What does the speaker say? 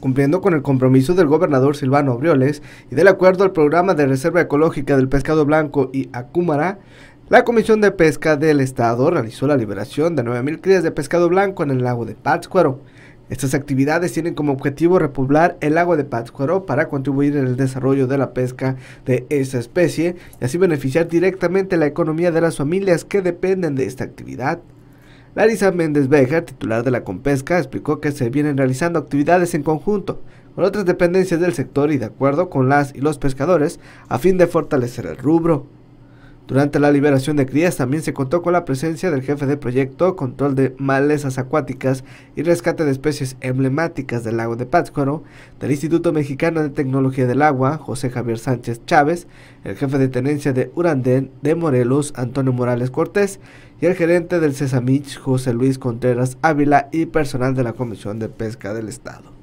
Cumpliendo con el compromiso del gobernador Silvano Brioles y del acuerdo al programa de reserva ecológica del pescado blanco y acúmara, la Comisión de Pesca del Estado realizó la liberación de 9.000 crías de pescado blanco en el lago de Pátzcuaro. Estas actividades tienen como objetivo repoblar el lago de Pátzcuaro para contribuir en el desarrollo de la pesca de esa especie y así beneficiar directamente la economía de las familias que dependen de esta actividad. Larisa Méndez Vega, titular de la Compesca, explicó que se vienen realizando actividades en conjunto con otras dependencias del sector y de acuerdo con las y los pescadores a fin de fortalecer el rubro. Durante la liberación de crías también se contó con la presencia del jefe de proyecto Control de Malezas Acuáticas y Rescate de Especies Emblemáticas del Lago de Pátzcuaro, del Instituto Mexicano de Tecnología del Agua, José Javier Sánchez Chávez, el jefe de tenencia de Urandén de Morelos, Antonio Morales Cortés, y el gerente del CESAMICH, José Luis Contreras Ávila, y personal de la Comisión de Pesca del Estado.